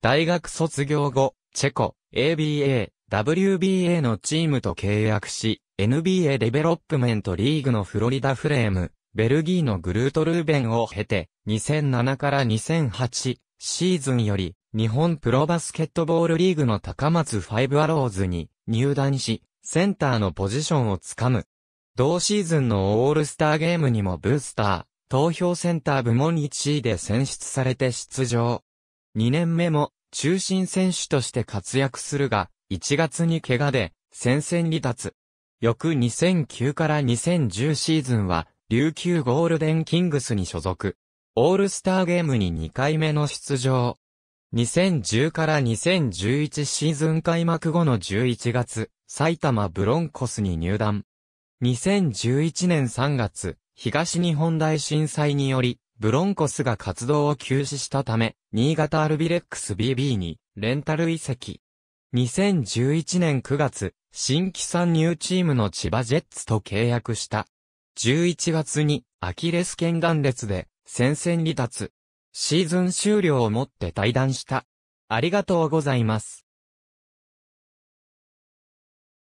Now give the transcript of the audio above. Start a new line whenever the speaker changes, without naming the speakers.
大学卒業後、チェコ、ABA、WBA のチームと契約し、NBA デベロップメントリーグのフロリダフレーム、ベルギーのグルートルーベンを経て、2007から2008シーズンより、日本プロバスケットボールリーグの高松ファイブアローズに入団し、センターのポジションをつかむ。同シーズンのオールスターゲームにもブースター、投票センター部門1位で選出されて出場。2年目も中心選手として活躍するが、1月に怪我で戦線離脱。翌2009から2010シーズンは、琉球ゴールデンキングスに所属。オールスターゲームに2回目の出場。2010から2011シーズン開幕後の11月、埼玉ブロンコスに入団。2011年3月、東日本大震災により、ブロンコスが活動を休止したため、新潟アルビレックス BB にレンタル移籍。2011年9月、新規参入チームの千葉ジェッツと契約した。11月にアキレス腱断裂で戦線離脱。シーズン終了をもって退団した。ありがとうございます。